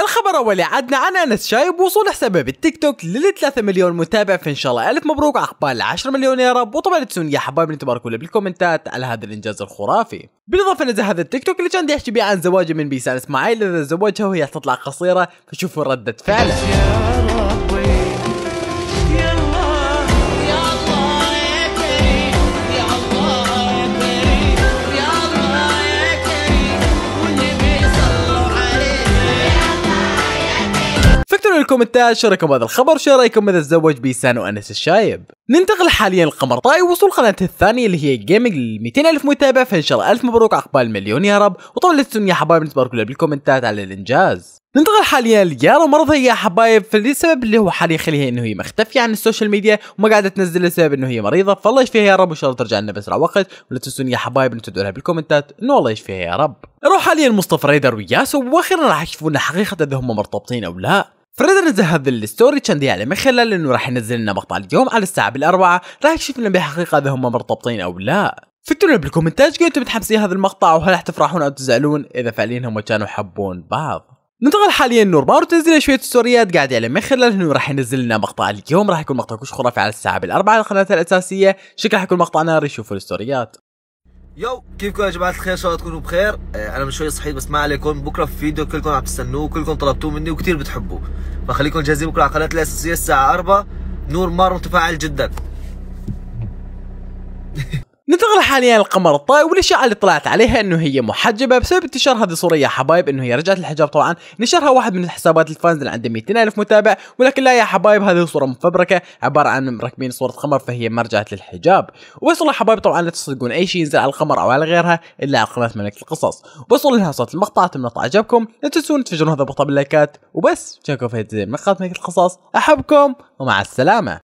الخبر اولي عدنا عن انس شايب وصول حسابه بالتيك توك لل 3 مليون متابع فان شاء الله الف مبروك عقبال 10 مليون يا رب وطبعا تسون يا حبايبنا تباركوا لي بالكومنتات على هذا الانجاز الخرافي بالاضافه نزل هذا التيك توك اللي كان يحكي بيه عن زواجه من بيسان اسماعيل اذا زوجها وهي تطلع قصيره فشوفوا رده فعله اكتبوا شو رايكم بهذا الخبر شو رايكم اذا تزوج بيسان وانس الشايب ننتقل حاليا لقمر طاي وصول قناته الثانيه اللي هي جيمنج ل 200 الف متابع فان شاء الله الف مبروك عقبال المليون يا رب وطبعا لا يا حبايب تباركوا بالكومنتات على الانجاز ننتقل حاليا ليارا مرضها يا حبايب فالسبب اللي هو حاليا خليها انه هي مختفيه عن السوشيال ميديا وما قاعده تنزل لسبب انه هي مريضه فالله يشفيها يا رب وان شاء الله ترجع لنا باسرع وقت ولا تنسون يا حبايب ان تدعوا لها بالكومنتات انه الله يشفيها يا رب نروح حاليا لمصطفى ريدر وياسو واخيرا راح يكشفوا لنا حقيقه اذا هم مرتبطين او لا فريدر نزل هذا الستوري كان دياله من خلال انه راح ينزل لنا مقطع اليوم على الساعه بالاربعه راح يشوف لنا بحقيقه اذا هم مرتبطين او لا فكروا بالكومنتات قلتوا متحمسين هذا المقطع وهل راح تفرحون او تزعلون اذا فعليا هم كانوا يحبون بعض ننتقل حاليا نور مارو تنزل شويه ستوريات قاعد يعلم يعني من خلال انه راح ينزل لنا مقطع اليوم راح يكون مقطع كوش خرافي على الساعه بالاربعه على قناته الاساسيه شكرا راح يكون مقطع ناري شوفوا الستوريات يو كيفكم يا جماعه الخير ان شاء الله تكونوا بخير آه انا من شويه صحيت بس ما عليكم بكره في فيديو كلكم عم تستنوه كلكم طلبتوه مني وكثير بتحبوه فخليكم جاهزين بكره على قناتي الاساسيه الساعه 4 نور مار متفاعل جدا ننتقل حاليا للقمر الطائي والاشياء اللي طلعت عليها انه هي محجبه بسبب انتشار هذه الصوره يا حبايب انه هي رجعت للحجاب طبعا نشرها واحد من حسابات الفانز اللي عنده 200 الف متابع ولكن لا يا حبايب هذه الصوره مفبركه عباره عن مركبين صوره قمر فهي ما رجعت للحجاب وبس والله حبايب طبعا لا تصدقون اي شيء ينزل على القمر او على غيرها الا على قناه ملك القصص وصلوا لها صوت المقطع اتمنى تعجبكم لا تنسون تفجرون هذا المقطع باللايكات وبس شكرا في من ملك القصص احبكم ومع السلامه